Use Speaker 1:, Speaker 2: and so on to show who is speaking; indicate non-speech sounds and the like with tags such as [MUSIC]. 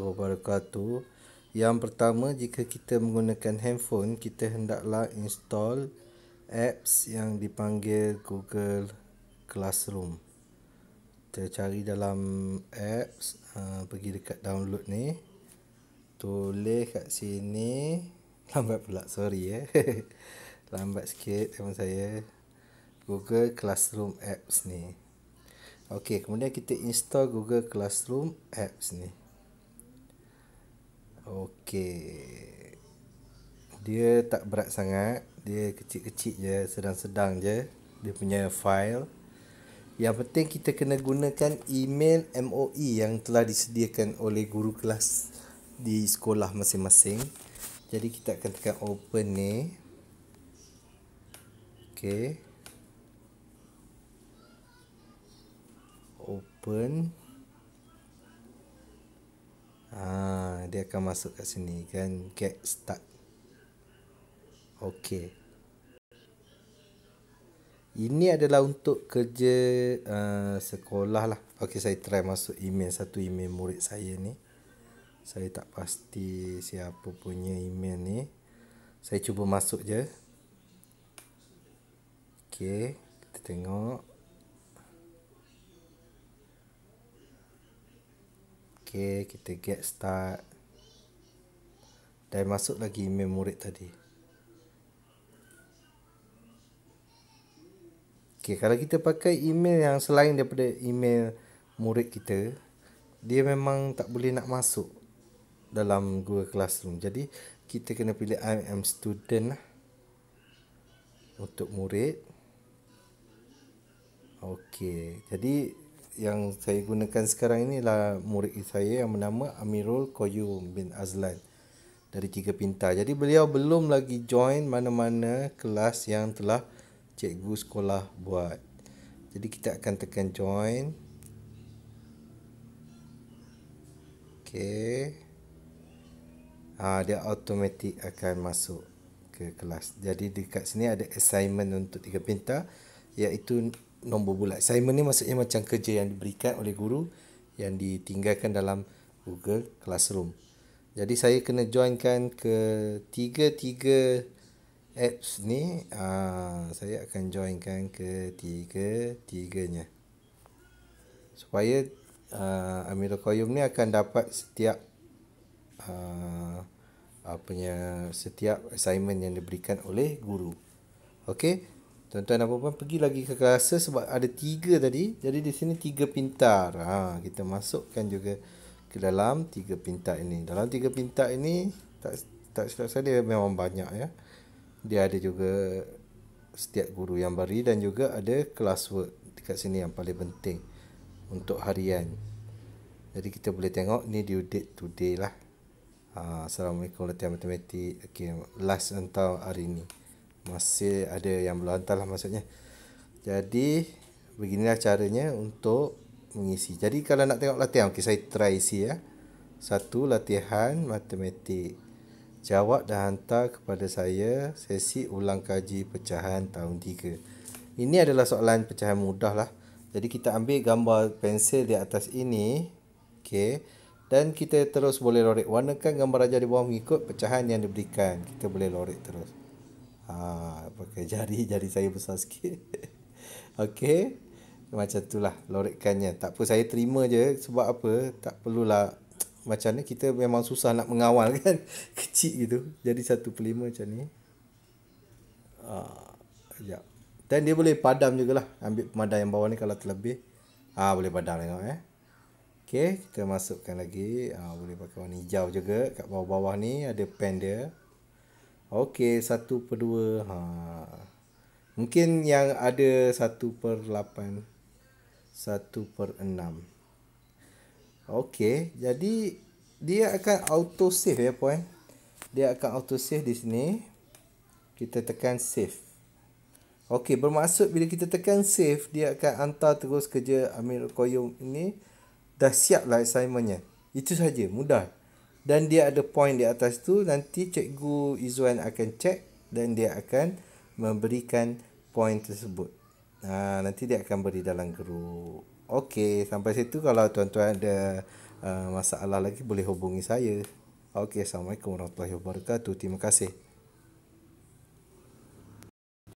Speaker 1: wabarakatuh. Yang pertama, jika kita menggunakan handphone, kita hendaklah install apps yang dipanggil Google Classroom. Kita cari dalam apps, ha, pergi dekat download ni. Tulis kat sini. [LAUGHS] Lambat pula, sorry ya. [LAUGHS] Lambat sikit teman saya. Google Classroom apps ni. Okey, kemudian kita install Google Classroom apps ni. Okey. Dia tak berat sangat, dia kecil-kecil je, sedang-sedang je dia punya file. Yang penting kita kena gunakan email MOE yang telah disediakan oleh guru kelas di sekolah masing-masing. Jadi kita akan tekan open ni. Okey. Open. Ah, dia akan masuk kat sini kan get start. okey ini adalah untuk kerja uh, sekolah lah okey saya try masuk email satu email murid saya ni saya tak pasti siapa punya email ni saya cuba masuk je okey kita tengok Okay, kita get start dan masuk lagi email murid tadi. Okay, kalau kita pakai email yang selain daripada email murid kita, dia memang tak boleh nak masuk dalam Google Classroom. Jadi, kita kena pilih I am student lah. Untuk murid. Okey, jadi yang saya gunakan sekarang inilah murid saya yang bernama Amirul Koyu bin Azlan. Okey dari tiga pintar. Jadi beliau belum lagi join mana-mana kelas yang telah cikgu sekolah buat. Jadi kita akan tekan join. Okey. Ah ha, dia automatik akan masuk ke kelas. Jadi dekat sini ada assignment untuk tiga pintar iaitu nombor bulat. Assignment ni maksudnya macam kerja yang diberikan oleh guru yang ditinggalkan dalam Google Classroom. Jadi saya kena joinkan ke tiga-tiga apps ni. Uh, saya akan joinkan ke tiga-tiganya. Supaya uh, ah, Amiro Koyum ni akan dapat setiap uh, apanya, setiap assignment yang diberikan oleh guru. Okey. Tuan-tuan apa pun pergi lagi ke kelas sebab ada tiga tadi. Jadi di sini tiga pintar. Ha, kita masukkan juga ke dalam tiga pintar ini. Dalam tiga pintar ini tak tak silap saya dia memang banyak ya. Dia ada juga setiap guru yang beri dan juga ada classwork dekat sini yang paling penting untuk harian. Jadi kita boleh tengok ni due date today lah. Ha, Assalamualaikum Latihan Matematik okay, Last entah hari ni Masih ada yang belum hantar lah maksudnya Jadi Beginilah caranya untuk mengisi. Jadi kalau nak tengok latihan, okay saya try isi ya. Satu latihan matematik. Jawab dan hantar kepada saya sesi ulang kaji pecahan tahun 3. Ini adalah soalan pecahan mudah lah. Jadi kita ambil gambar pensel di atas ini. Okey. Dan kita terus boleh lorek. Warnakan gambar rajah di bawah mengikut pecahan yang diberikan. Kita boleh lorik terus. Ha, pakai jari. [LAUGHS] Jari saya besar sikit. Okey macam tu lah lorikannya tak apa saya terima je sebab apa tak perlulah macam ni kita memang susah nak mengawal [LAUGHS] kan kecil gitu jadi satu pelima macam ni ah dan dia boleh padam juga lah ambil pemadam yang bawah ni kalau terlebih ah boleh padam tengok eh okey kita masukkan lagi ah boleh pakai warna hijau juga kat bawah-bawah ni ada pen dia okey satu per dua ha mungkin yang ada satu per lapan 1 per 6 ok jadi dia akan auto save ya puan dia akan auto save di sini kita tekan save ok bermaksud bila kita tekan save dia akan hantar terus kerja Amir Koyum ini dah siap lah assignmentnya itu saja mudah dan dia ada point di atas tu nanti cikgu Izzuan akan check dan dia akan memberikan point tersebut Ha, nanti dia akan beri dalam grup. Okey, sampai situ kalau tuan-tuan ada uh, masalah lagi boleh hubungi saya. Okey, Assalamualaikum warahmatullahi wabarakatuh. Terima kasih.